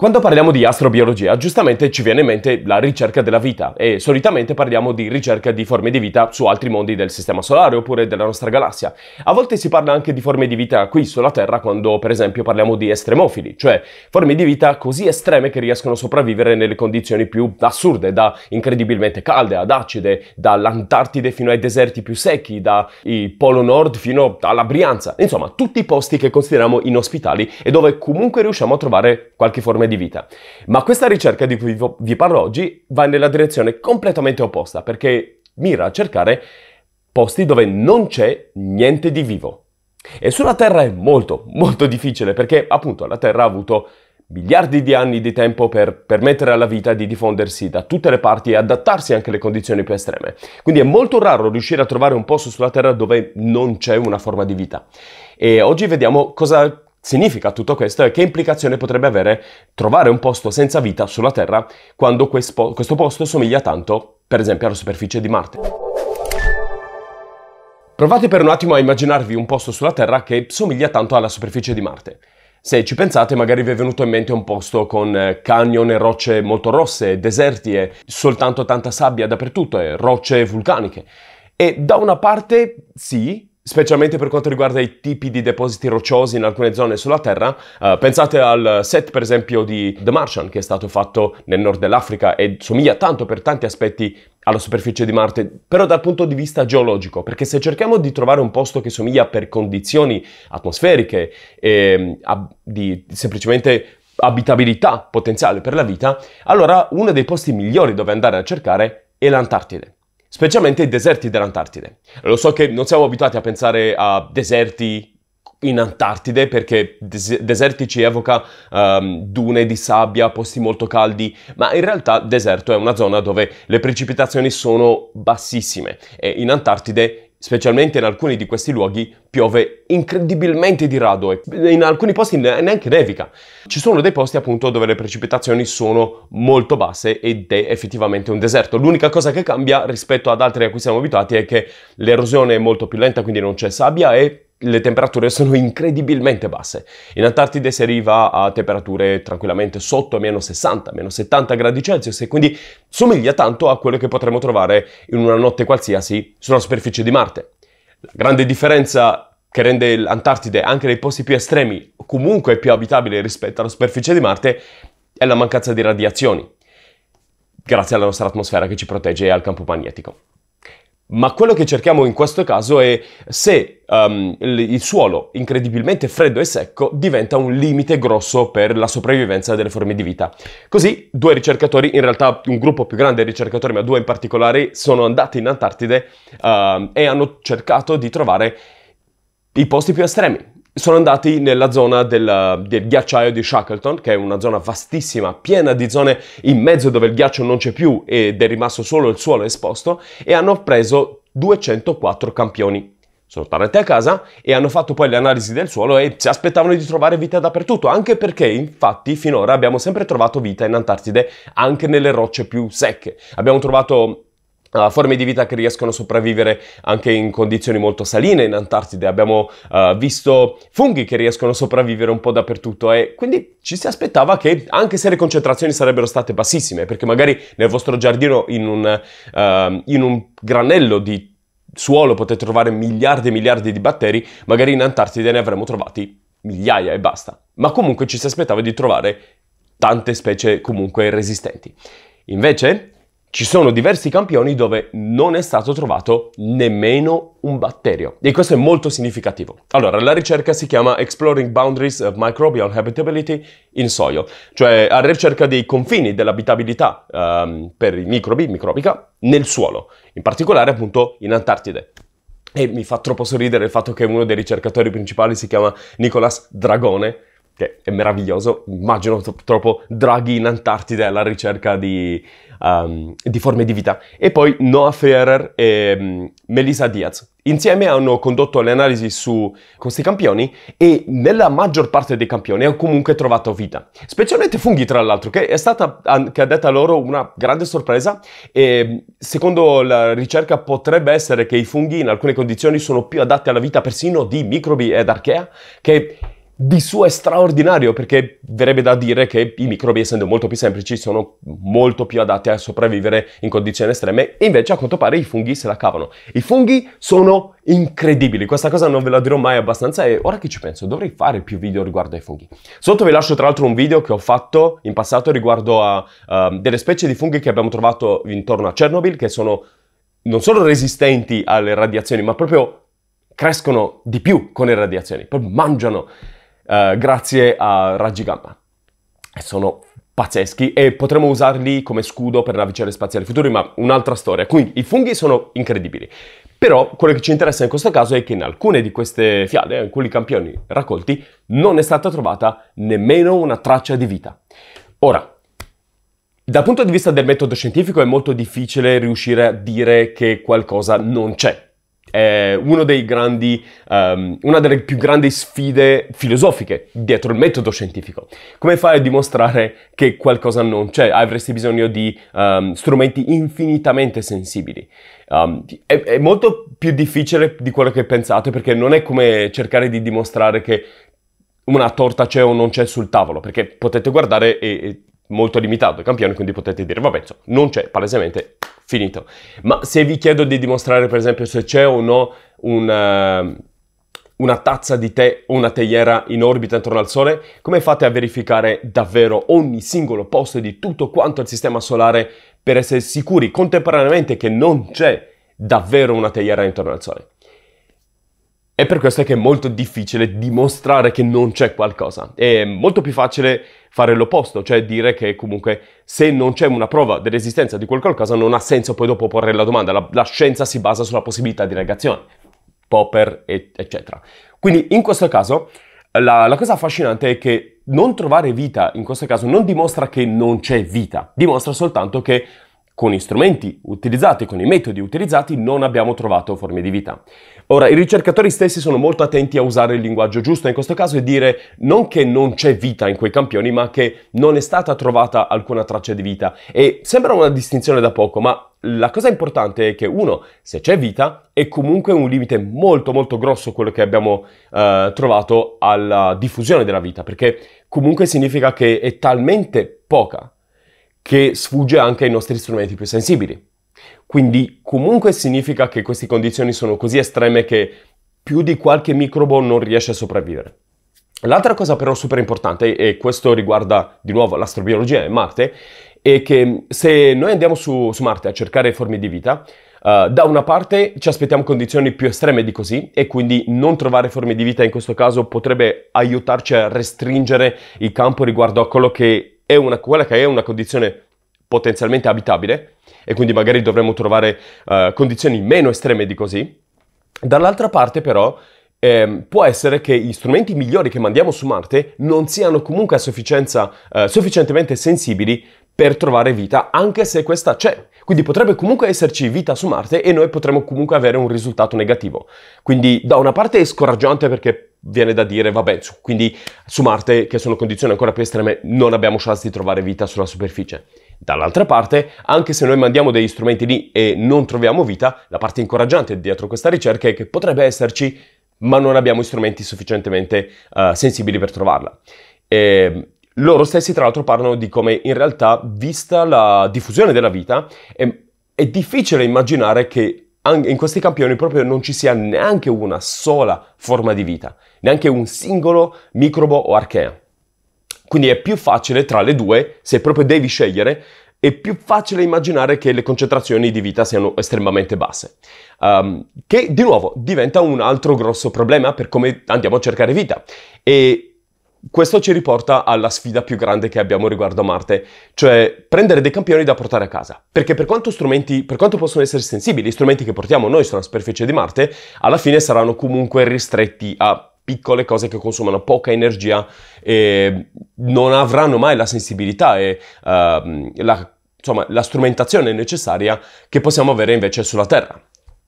Quando parliamo di astrobiologia, giustamente ci viene in mente la ricerca della vita e solitamente parliamo di ricerca di forme di vita su altri mondi del Sistema Solare oppure della nostra galassia. A volte si parla anche di forme di vita qui sulla Terra quando per esempio parliamo di estremofili, cioè forme di vita così estreme che riescono a sopravvivere nelle condizioni più assurde, da incredibilmente calde ad acide, dall'Antartide fino ai deserti più secchi, dai Polo Nord fino alla Brianza, insomma tutti i posti che consideriamo inospitali e dove comunque riusciamo a trovare qualche forma di di vita. Ma questa ricerca di cui vi parlo oggi va nella direzione completamente opposta perché mira a cercare posti dove non c'è niente di vivo. E sulla Terra è molto, molto difficile perché appunto la Terra ha avuto miliardi di anni di tempo per permettere alla vita di diffondersi da tutte le parti e adattarsi anche alle condizioni più estreme. Quindi è molto raro riuscire a trovare un posto sulla Terra dove non c'è una forma di vita. E oggi vediamo cosa significa tutto questo e che implicazione potrebbe avere trovare un posto senza vita sulla Terra quando questo, questo posto somiglia tanto, per esempio, alla superficie di Marte. Provate per un attimo a immaginarvi un posto sulla Terra che somiglia tanto alla superficie di Marte. Se ci pensate, magari vi è venuto in mente un posto con eh, canyon e rocce molto rosse, deserti e soltanto tanta sabbia dappertutto e rocce vulcaniche. E da una parte sì, specialmente per quanto riguarda i tipi di depositi rocciosi in alcune zone sulla Terra. Uh, pensate al set per esempio di The Martian che è stato fatto nel nord dell'Africa e somiglia tanto per tanti aspetti alla superficie di Marte, però dal punto di vista geologico, perché se cerchiamo di trovare un posto che somiglia per condizioni atmosferiche e mm, ab- di semplicemente abitabilità potenziale per la vita, allora uno dei posti migliori dove andare a cercare è l'Antartide specialmente i deserti dell'Antartide. Lo so che non siamo abituati a pensare a deserti in Antartide perché des- deserti ci evoca um, dune di sabbia, posti molto caldi, ma in realtà deserto è una zona dove le precipitazioni sono bassissime e in Antartide Specialmente in alcuni di questi luoghi piove incredibilmente di rado e in alcuni posti neanche nevica. Ci sono dei posti appunto dove le precipitazioni sono molto basse ed è effettivamente un deserto. L'unica cosa che cambia rispetto ad altri a cui siamo abituati è che l'erosione è molto più lenta, quindi non c'è sabbia e le temperature sono incredibilmente basse. In Antartide si arriva a temperature tranquillamente sotto a meno 60, meno 70 gradi Celsius e quindi somiglia tanto a quello che potremmo trovare in una notte qualsiasi sulla superficie di Marte. La grande differenza che rende l'Antartide anche nei posti più estremi comunque più abitabile rispetto alla superficie di Marte è la mancanza di radiazioni, grazie alla nostra atmosfera che ci protegge e al campo magnetico. Ma quello che cerchiamo in questo caso è se um, il suolo, incredibilmente freddo e secco, diventa un limite grosso per la sopravvivenza delle forme di vita. Così due ricercatori, in realtà un gruppo più grande di ricercatori, ma due in particolare, sono andati in Antartide um, e hanno cercato di trovare i posti più estremi, sono andati nella zona del, del, ghiacciaio di Shackleton, che è una zona vastissima, piena di zone in mezzo dove il ghiaccio non c'è più ed è rimasto solo il suolo esposto, e hanno preso 204 campioni. Sono tornati a casa e hanno fatto poi le analisi del suolo e si aspettavano di trovare vita dappertutto, anche perché infatti finora abbiamo sempre trovato vita in Antartide, anche nelle rocce più secche. Abbiamo trovato Uh, forme di vita che riescono a sopravvivere anche in condizioni molto saline in Antartide, abbiamo uh, visto funghi che riescono a sopravvivere un po' dappertutto e quindi ci si aspettava che anche se le concentrazioni sarebbero state bassissime, perché magari nel vostro giardino in un, uh, in un granello di suolo potete trovare miliardi e miliardi di batteri, magari in Antartide ne avremmo trovati migliaia e basta, ma comunque ci si aspettava di trovare tante specie comunque resistenti. Invece, ci sono diversi campioni dove non è stato trovato nemmeno un batterio. E questo è molto significativo. Allora, la ricerca si chiama Exploring Boundaries of Microbial Habitability in Soil, cioè alla ricerca dei confini dell'abitabilità um, per i microbi, microbica, nel suolo, in particolare appunto in Antartide. E mi fa troppo sorridere il fatto che uno dei ricercatori principali si chiama Nicolas Dragone, che è meraviglioso, immagino purtroppo Draghi in Antartide alla ricerca di, um, di forme di vita. E poi Noah Ferrer e um, Melissa Diaz. Insieme hanno condotto le analisi su questi campioni e nella maggior parte dei campioni hanno comunque trovato vita. Specialmente funghi, tra l'altro, che è stata anche a detta loro una grande sorpresa e mm, secondo la ricerca potrebbe essere che i funghi in alcune condizioni sono più adatti alla vita persino di microbi ed archea che di suo è straordinario perché verrebbe da dire che i microbi essendo molto più semplici sono molto più adatti a sopravvivere in condizioni estreme e invece a quanto pare i funghi se la cavano. I funghi sono incredibili, questa cosa non ve la dirò mai abbastanza e ora che ci penso dovrei fare più video riguardo ai funghi. Sotto vi lascio tra l'altro un video che ho fatto in passato riguardo a uh, delle specie di funghi che abbiamo trovato intorno a Chernobyl che sono non solo resistenti alle radiazioni ma proprio crescono di più con le radiazioni, Poi mangiano eh, grazie a raggi gamma. E sono pazzeschi e potremmo usarli come scudo per navicelle spaziali futuri, ma un'altra storia. Quindi i funghi sono incredibili. Però quello che ci interessa in questo caso è che in alcune di queste fiale, in alcuni campioni raccolti, non è stata trovata nemmeno una traccia di vita. Ora, dal punto di vista del metodo scientifico è molto difficile riuscire a dire che qualcosa non c'è, è grandi, um, una delle più grandi sfide filosofiche dietro il metodo scientifico. Come fai a dimostrare che qualcosa non c'è? Cioè, avresti bisogno di um, strumenti infinitamente sensibili. Um, è, è molto più difficile di quello che pensate perché non è come cercare di dimostrare che una torta c'è o non c'è sul tavolo, perché potete guardare e, e molto limitato il campione, quindi potete dire, vabbè, non c'è, palesemente finito. Ma se vi chiedo di dimostrare per esempio se c'è o no una, eh, una tazza di tè o una teiera in orbita intorno al Sole, come fate a verificare davvero ogni singolo posto di tutto quanto il Sistema Solare per essere sicuri contemporaneamente che non c'è davvero una teiera intorno al Sole? È per questo che è molto difficile dimostrare che non c'è qualcosa. È molto più facile fare l'opposto, cioè dire che comunque se non c'è una prova dell'esistenza di qualcosa non ha senso poi dopo porre la domanda. La, la scienza si basa sulla possibilità di negazione, Popper, et, eccetera. Quindi in questo caso la, la cosa affascinante è che non trovare vita in questo caso non dimostra che non c'è vita, dimostra soltanto che con gli strumenti utilizzati, con i metodi utilizzati, non abbiamo trovato forme di vita. Ora, i ricercatori stessi sono molto attenti a usare il linguaggio giusto in questo caso e dire non che non c'è vita in quei campioni, ma che non è stata trovata alcuna traccia di vita. E sembra una distinzione da poco, ma la cosa importante è che uno, se c'è vita, è comunque un limite molto molto grosso quello che abbiamo eh, trovato alla diffusione della vita, perché comunque significa che è talmente poca che sfugge anche ai nostri strumenti più sensibili. Quindi comunque significa che queste condizioni sono così estreme che più di qualche microbo non riesce a sopravvivere. L'altra cosa però super importante, e questo riguarda di nuovo l'astrobiologia e Marte, è che mm, se noi andiamo su, su Marte a cercare forme di vita, uh, da una parte ci aspettiamo condizioni più estreme di così e quindi non trovare forme di vita in questo caso potrebbe aiutarci a restringere il campo riguardo a quello che è una, quella che è una condizione potenzialmente abitabile e quindi magari dovremmo trovare uh, condizioni meno estreme di così. Dall'altra parte però eh, può essere che gli strumenti migliori che mandiamo su Marte non siano comunque a sufficienza eh, sufficientemente sensibili per trovare vita, anche se questa c'è. Quindi potrebbe comunque esserci vita su Marte e noi potremmo comunque avere un risultato negativo. Quindi da una parte è scoraggiante perché viene da dire, vabbè, su, quindi su Marte, che sono condizioni ancora più estreme, non abbiamo chance di trovare vita sulla superficie. Dall'altra parte, anche se noi mandiamo degli strumenti lì e non troviamo vita, la parte incoraggiante dietro questa ricerca è che potrebbe esserci, ma non abbiamo strumenti sufficientemente uh, sensibili per trovarla. E ehm, loro stessi, tra l'altro, parlano di come in realtà, vista la diffusione della vita, è, è difficile immaginare che in questi campioni proprio non ci sia neanche una sola forma di vita, neanche un singolo microbo o archea. Quindi è più facile tra le due, se proprio devi scegliere, è più facile immaginare che le concentrazioni di vita siano estremamente basse, um, che di nuovo diventa un altro grosso problema per come andiamo a cercare vita. E questo ci riporta alla sfida più grande che abbiamo riguardo a Marte, cioè prendere dei campioni da portare a casa. Perché per quanto, per quanto possono essere sensibili, gli strumenti che portiamo noi sulla superficie di Marte, alla fine saranno comunque ristretti a piccole cose che consumano poca energia e non avranno mai la sensibilità e uh, la, insomma, la strumentazione necessaria che possiamo avere invece sulla Terra.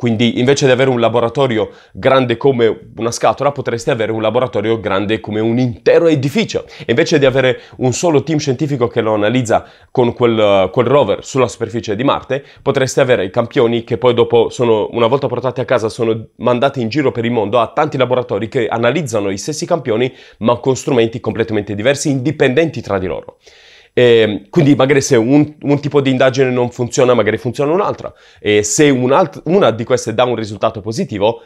Quindi invece di avere un laboratorio grande come una scatola, potresti avere un laboratorio grande come un intero edificio. E invece di avere un solo team scientifico che lo analizza con quel, quel rover sulla superficie di Marte, potresti avere i campioni che poi dopo sono, una volta portati a casa, sono mandati in giro per il mondo a tanti laboratori che analizzano i stessi campioni ma con strumenti completamente diversi, indipendenti tra di loro. E ehm, quindi magari se un, un, tipo di indagine non funziona, magari funziona un'altra. E se un alt- una di queste dà un risultato positivo,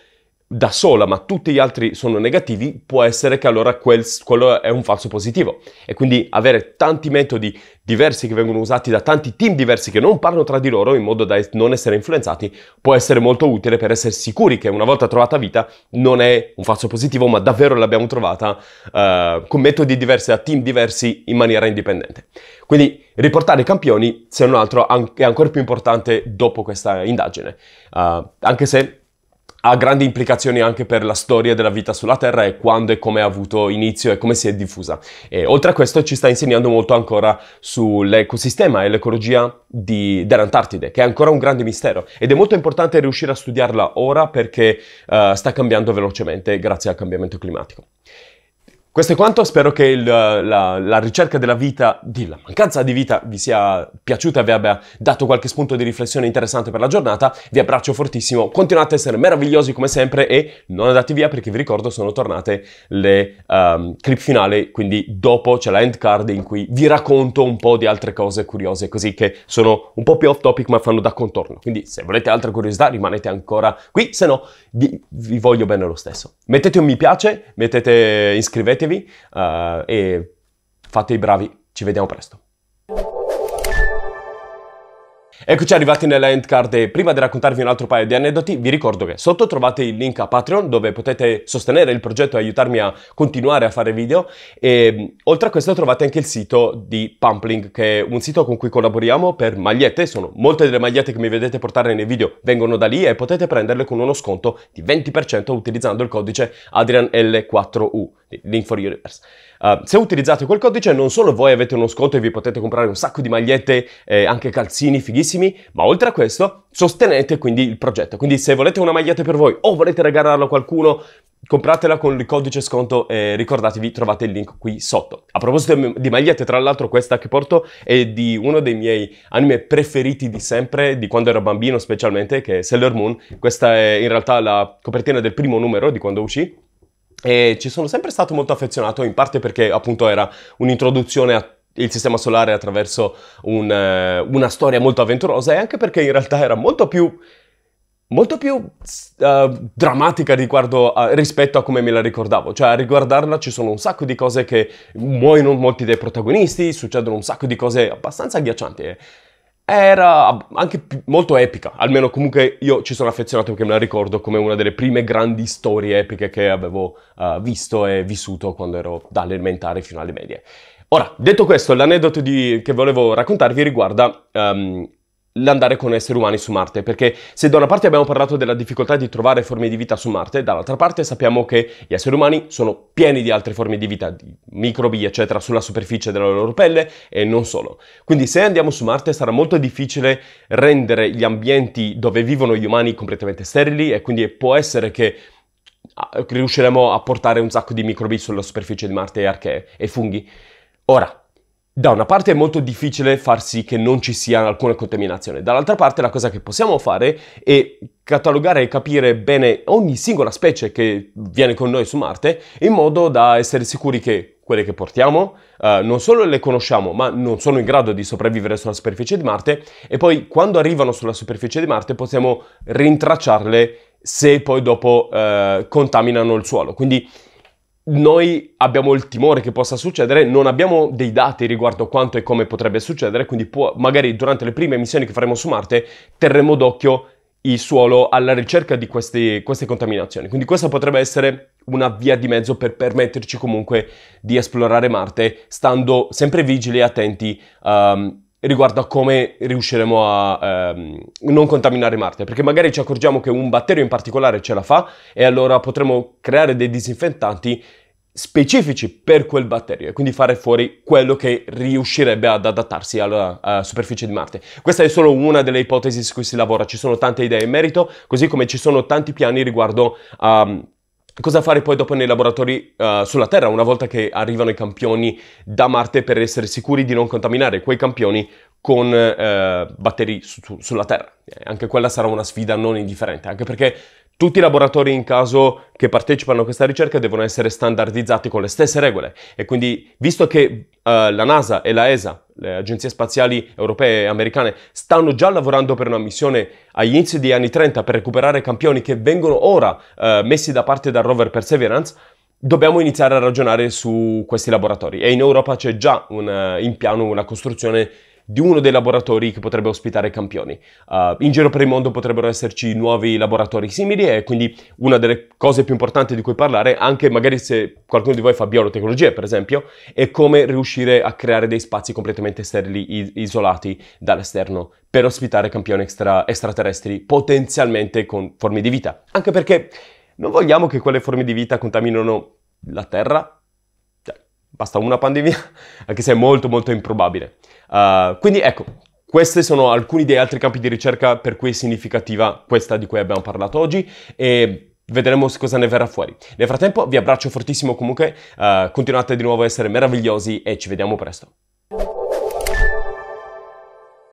da sola, ma tutti gli altri sono negativi, può essere che allora quel, quello è un falso positivo. E quindi avere tanti metodi diversi che vengono usati da tanti team diversi che non parlano tra di loro in modo da non essere influenzati, può essere molto utile per essere sicuri che una volta trovata vita non è un falso positivo, ma davvero l'abbiamo trovata uh, con metodi diversi da team diversi in maniera indipendente. Quindi riportare i campioni, se non altro, è ancora più importante dopo questa indagine, uh, anche se ha grandi implicazioni anche per la storia della vita sulla Terra e quando e come ha avuto inizio e come si è diffusa. E, oltre a questo ci sta insegnando molto ancora sull'ecosistema e l'ecologia di, dell'Antartide, che è ancora un grande mistero ed è molto importante riuscire a studiarla ora perché uh, sta cambiando velocemente grazie al cambiamento climatico. Questo è quanto, spero che il, la, la, ricerca della vita, della mancanza di vita, vi sia piaciuta e vi abbia dato qualche spunto di riflessione interessante per la giornata. Vi abbraccio fortissimo, continuate a essere meravigliosi come sempre e non andate via perché vi ricordo sono tornate le um, clip finali, quindi dopo c'è la end card in cui vi racconto un po' di altre cose curiose, così che sono un po' più off topic ma fanno da contorno. Quindi se volete altre curiosità rimanete ancora qui, se no vi, vi voglio bene lo stesso. Mettete un mi piace, mettete, iscrivetevi iscrivetevi uh, e fate i bravi. Ci vediamo presto. Eccoci arrivati nella end card e prima di raccontarvi un altro paio di aneddoti vi ricordo che sotto trovate il link a Patreon dove potete sostenere il progetto e aiutarmi a continuare a fare video e mm, oltre a questo trovate anche il sito di Pumpling che è un sito con cui collaboriamo per magliette, sono molte delle magliette che mi vedete portare nei video vengono da lì e potete prenderle con uno sconto di 20% utilizzando il codice AdrianL4U, link for universe. Eh, se utilizzate quel codice non solo voi avete uno sconto e vi potete comprare un sacco di magliette, eh, anche calzini fighissimi, ma oltre a questo sostenete quindi il progetto. Quindi se volete una maglietta per voi o volete regalarla a qualcuno, compratela con il codice sconto e ricordatevi trovate il link qui sotto. A proposito di magliette, tra l'altro questa che porto è di uno dei miei anime preferiti di sempre, di quando ero bambino specialmente, che è Sailor Moon. Questa è in realtà la copertina del primo numero di quando uscì e ci sono sempre stato molto affezionato, in parte perché appunto era un'introduzione a il sistema solare attraverso un, eh, una storia molto avventurosa e anche perché in realtà era molto più, molto più uh, drammatica a, rispetto a come me la ricordavo. Cioè a riguardarla ci sono un sacco di cose che muoiono molti dei protagonisti, succedono un sacco di cose abbastanza agghiaccianti. Eh era anche molto epica, almeno comunque io ci sono affezionato perché me la ricordo come una delle prime grandi storie epiche che avevo uh, visto e vissuto quando ero dall'elementare fino alle medie. Ora, detto questo, l'aneddoto di, che volevo raccontarvi riguarda um, l'andare con esseri umani su Marte, perché se da una parte abbiamo parlato della difficoltà di trovare forme di vita su Marte, dall'altra parte sappiamo che gli esseri umani sono pieni di altre forme di vita, di microbi, eccetera, sulla superficie della loro pelle e non solo. Quindi se andiamo su Marte sarà molto difficile rendere gli ambienti dove vivono gli umani completamente sterili e quindi può essere che ah, riusciremo a portare un sacco di microbi sulla superficie di Marte e archee e funghi. Ora, da una parte è molto difficile far sì che non ci sia alcuna contaminazione, dall'altra parte la cosa che possiamo fare è catalogare e capire bene ogni singola specie che viene con noi su Marte in modo da essere sicuri che quelle che portiamo uh, non solo le conosciamo ma non sono in grado di sopravvivere sulla superficie di Marte e poi quando arrivano sulla superficie di Marte possiamo rintracciarle se poi dopo uh, contaminano il suolo. Quindi noi abbiamo il timore che possa succedere, non abbiamo dei dati riguardo quanto e come potrebbe succedere, quindi può, magari durante le prime missioni che faremo su Marte terremo d'occhio il suolo alla ricerca di queste, queste contaminazioni. Quindi questa potrebbe essere una via di mezzo per permetterci comunque di esplorare Marte, stando sempre vigili e attenti um, riguardo a come riusciremo a ehm, non contaminare Marte, perché magari ci accorgiamo che un batterio in particolare ce la fa e allora potremo creare dei disinfettanti specifici per quel batterio e quindi fare fuori quello che riuscirebbe ad adattarsi alla, alla eh, superficie di Marte. Questa è solo una delle ipotesi su cui si lavora, ci sono tante idee in merito, così come ci sono tanti piani riguardo a... Um, cosa fare poi dopo nei laboratori uh, sulla Terra una volta che arrivano i campioni da Marte per essere sicuri di non contaminare quei campioni con uh, batteri su- sulla Terra. Eh, anche quella sarà una sfida non indifferente, anche perché tutti i laboratori in caso che partecipano a questa ricerca devono essere standardizzati con le stesse regole e quindi visto che uh, la NASA e la ESA, le agenzie spaziali europee e americane, stanno già lavorando per una missione agli inizi degli anni 30 per recuperare campioni che vengono ora uh, messi da parte dal rover Perseverance, dobbiamo iniziare a ragionare su questi laboratori e in Europa c'è già un, uh, eh, in piano una costruzione di uno dei laboratori che potrebbe ospitare campioni. Uh, in giro per il mondo potrebbero esserci nuovi laboratori simili e quindi una delle cose più importanti di cui parlare, anche magari se qualcuno di voi fa biotecnologie per esempio, è come riuscire a creare dei spazi completamente sterili, isolati dall'esterno per ospitare campioni extra- extraterrestri, potenzialmente con forme di vita. Anche perché non vogliamo che quelle forme di vita contaminino la Terra, basta una pandemia, anche se è molto molto improbabile. Uh, quindi ecco, questi sono alcuni dei altri campi di ricerca per cui è significativa questa di cui abbiamo parlato oggi e vedremo cosa ne verrà fuori. Nel frattempo vi abbraccio fortissimo comunque, uh, continuate di nuovo a essere meravigliosi e ci vediamo presto.